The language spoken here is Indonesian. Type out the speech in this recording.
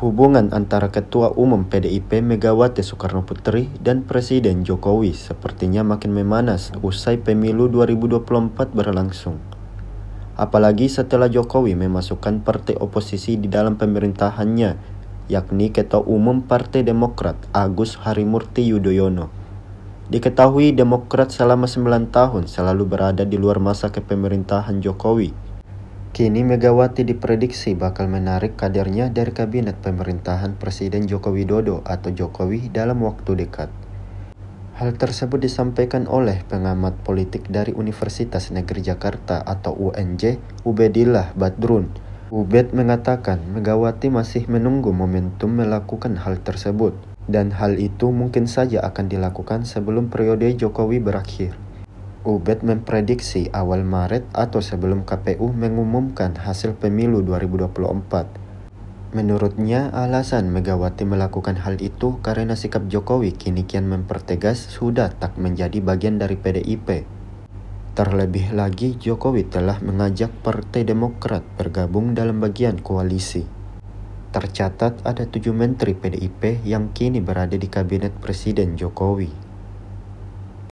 Hubungan antara Ketua Umum PDIP Megawati Soekarno Putri dan Presiden Jokowi sepertinya makin memanas usai pemilu 2024 berlangsung. Apalagi setelah Jokowi memasukkan partai oposisi di dalam pemerintahannya, yakni Ketua Umum Partai Demokrat Agus Harimurti Yudhoyono. Diketahui Demokrat selama 9 tahun selalu berada di luar masa kepemerintahan Jokowi, Kini Megawati diprediksi bakal menarik kadernya dari kabinet pemerintahan Presiden Joko Widodo atau Jokowi dalam waktu dekat. Hal tersebut disampaikan oleh pengamat politik dari Universitas Negeri Jakarta atau UNJ, Ubedillah Badrun. Ubed mengatakan Megawati masih menunggu momentum melakukan hal tersebut, dan hal itu mungkin saja akan dilakukan sebelum periode Jokowi berakhir. Ubed memprediksi awal Maret atau sebelum KPU mengumumkan hasil pemilu 2024. Menurutnya, alasan Megawati melakukan hal itu karena sikap Jokowi kini kian mempertegas sudah tak menjadi bagian dari PDIP. Terlebih lagi, Jokowi telah mengajak Partai Demokrat bergabung dalam bagian koalisi. Tercatat ada tujuh menteri PDIP yang kini berada di kabinet Presiden Jokowi.